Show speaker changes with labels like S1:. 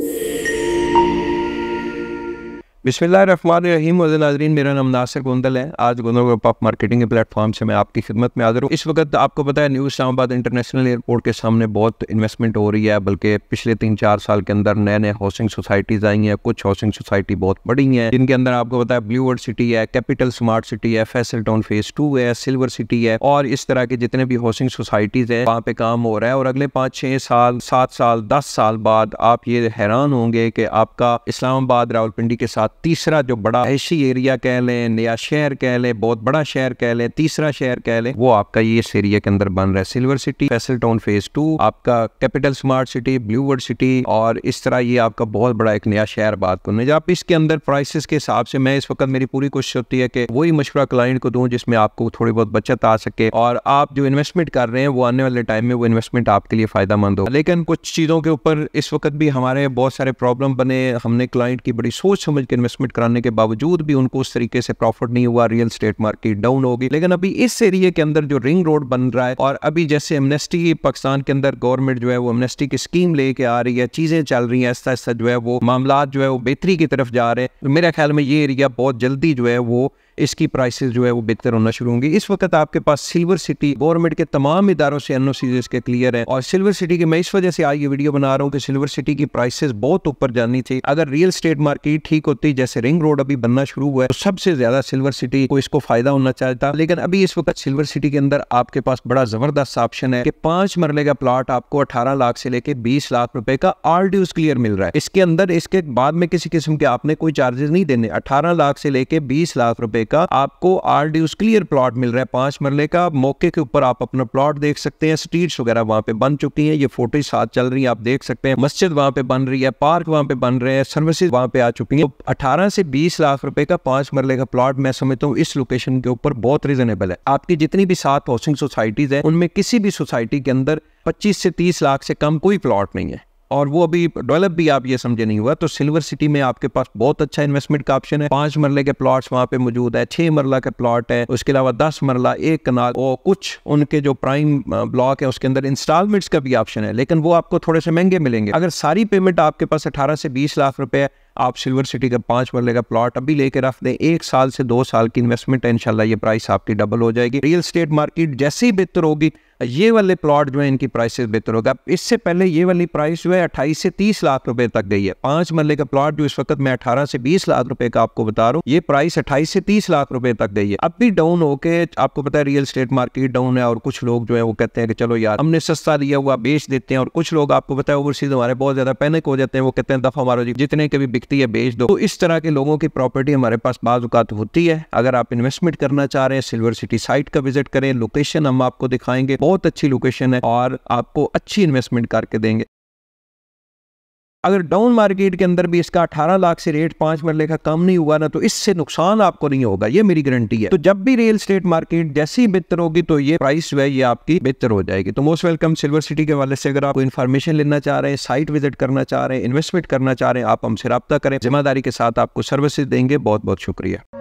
S1: you बिस्मिल्लाम नाजरीन मेरा नाम नासिर गोंदल है आज गोंदल ग्रुप ऑफ मार्केटिंग के प्लेटफॉर्म से मैं आपकी खिदमत में हाजिर हूँ इस वक्त आपको पता है न्यू इस्लामाबाद इंटरनेशनल एयरपोर्ट के सामने बहुत इन्वेस्टमेंट हो रही है बल्कि पिछले तीन चार साल के अंदर नए नए हाउसिंग सोसाइटीज़ आई हैं कुछ हाउसिंग सोसाइटी बहुत बड़ी हैं जिनके अंदर आपको पता है ब्लू वर्ल्ड सिटी है कैपिटल स्मार्ट सिटी है फैसल टाउन फेज टू है सिल्वर सिटी है और इस तरह के जितने भी हाउसिंग सोसाइटीज़ हैं वहाँ पे काम हो रहा है और अगले पाँच छः साल सात साल दस साल बाद आप ये हैरान होंगे कि आपका इस्लामाबाद रावलपिंडी के साथ तीसरा जो बड़ा ऐसी एरिया कह लें या शहर कह लें बहुत बड़ा शहर कह लें तीसरा शहर कह लें वो आपका ये इस एरिया के अंदर बन रहा है silver city Faisal town phase two आपका capital smart city blue world city और इस तरह ये आपका बहुत बड़ा एक नया शहर बात करने आप इसके अंदर प्राइसेस के हिसाब से मैं इस वक्त मेरी पूरी कोशिश होती है कि वही मशवरा क्लाइंट को दूं जिसमें आपको थोड़ी बहुत बचत आ सके और आप जो इन्वेस्टमेंट कर रहे हैं वो आने वाले टाइम में वो इन्वेस्टमेंट आपके लिए मंद हो लेकिन कुछ चीज़ों के ऊपर इस वक्त भी हमारे बहुत सारे प्रॉब्लम बने हमने क्लाइंट की बड़ी सोच समझ के इन्वेस्टमेंट कराने के बावजूद भी उनको उस तरीके से प्रॉफिट नहीं हुआ रियल स्टेट मार्केट डाउन होगी लेकिन अभी इस एरिए के अंदर जो रिंग रोड बन रहा है और अभी जैसे एमनेस्टी पाकिस्तान के अंदर गवर्नमेंट जो है वो एमनेस्टी की स्कीम लेके आ रही है चीजें चल रही है ऐसा ऐसा जो है वो मामला जो है वो बेहतरी की तरफ जा रहे हैं तो मेरे ख्याल में ये एरिया बहुत जल्दी जो है वो इसकी प्राइसेस जो है वो बेहतर होना शुरू होंगी इस वक्त आपके पास सिल्वर सिटी गवर्नमेंट के तमाम इदारों से एन के क्लियर है और सिल्वर सिटी की मैं इस वजह से आज ये वीडियो बना रहा हूँ कि सिल्वर सिटी की प्राइसेस बहुत ऊपर जानी थी अगर रियल स्टेट मार्केट ठीक होती जैसे रिंग रोड अभी बनना शुरू हुआ है तो सबसे ज्यादा सिल्वर सिटी को इसको फायदा होना चाहता लेकिन अभी इस वक्त सिल्वर सिटी के अंदर आपके पास बड़ा जबरदस्त ऑप्शन है कि पांच मरले का प्लाट आपको अठारह लाख से लेकर बीस लाख रुपए का आर क्लियर मिल रहा है इसके अंदर इसके बाद में किसी किस्म के आपने कोई चार्जेस नहीं देने अठारह लाख से लेकर बीस लाख रुपए का आपको आर ड्यूज क्लियर प्लॉट मिल रहा है पांच मरले का मौके के ऊपर आप अपना प्लॉट देख सकते हैं स्ट्रीट्स वगैरह वहां पे बन चुकी है ये फोटो साथ चल रही है आप देख सकते हैं मस्जिद वहां पे बन रही है पार्क वहाँ पे बन रहे हैं सर्विसेज वहां पे आ चुकी है तो अठारह से बीस लाख रुपए का पांच मरले का प्लॉट मैं समझता हूँ इस लोकेशन के ऊपर बहुत रिजनेबल है आपकी जितनी भी सात हाउसिंग सोसाइटीज है उनमें किसी भी सोसाइटी के अंदर पच्चीस से तीस लाख से कम कोई प्लॉट नहीं है और वो अभी डेवलप भी आप ये समझे नहीं हुआ तो सिल्वर सिटी में आपके पास बहुत अच्छा इन्वेस्टमेंट का ऑप्शन है पांच मरले के प्लॉट्स वहाँ पे मौजूद है छह मरला के प्लॉट है उसके अलावा दस मरला एक कनाल और कुछ उनके जो प्राइम ब्लॉक है उसके अंदर इंस्टॉलमेंट्स का भी ऑप्शन है लेकिन वो आपको थोड़े से महंगे मिलेंगे अगर सारी पेमेंट आपके पास अठारह से बीस लाख रुपए है आप सिल्वर सिटी का पांच मरले का प्लॉट अभी लेके रख दें एक साल से दो साल की इन्वेस्टमेंट है इनशाला ये प्राइस आपकी डबल हो जाएगी रियल स्टेट मार्केट जैसी बेहतर होगी ये वाले प्लॉट जो है इनकी प्राइसेस बेहतर होगा इससे पहले ये वाली प्राइस जो है अट्ठाईस से तीस लाख रुपए तक गई है पांच मरले का प्लॉट जो इस वक्त मैं अठारह से बीस लाख रुपए का आपको बता रहा हूँ ये प्राइस अट्ठाईस से तीस लाख रुपए तक गई है अब भी डाउन होके आपको पता है रियल स्टेट मार्केट डाउन है और कुछ लोग जो है वो कहते हैं कि चलो यार हमने सस्ता दिया हुआ बेच देते हैं और कुछ लोग आपको पता है ओवरसीज हमारे बहुत ज्यादा पैनिक हो जाते हैं वो कहते हैं दफा मारो जी जितने कभी बिकती है बेच दो तो इस तरह के लोगों की प्रॉपर्टी हमारे पास बाजुकात होती है अगर आप इन्वेस्टमेंट करना चाह रहे हैं सिल्वर सिटी साइट का विजिट करें लोकेशन हम आपको दिखाएंगे बहुत अच्छी लोकेशन है और आपको अच्छी इन्वेस्टमेंट करके देंगे अगर डाउन मार्केट के अंदर भी इसका 18 लाख से रेट पांच मरले का कम नहीं हुआ ना तो इससे नुकसान आपको नहीं होगा ये मेरी गारंटी है तो जब भी रियल स्टेट मार्केट जैसी बेहतर होगी तो ये प्राइस जो है ये आपकी बेहतर हो जाएगी तो मोस्ट वेलकम सिल्वर सिटी के वाले से अगर आपको इन्फॉर्मेशन लेना चाह रहे हैं साइट विजिट करना चाह रहे हैं इन्वेस्टमेंट करना चाह रहे हैं आप हमसे रब्ता करें जिम्मेदारी के साथ आपको सर्विसेज देंगे बहुत बहुत शुक्रिया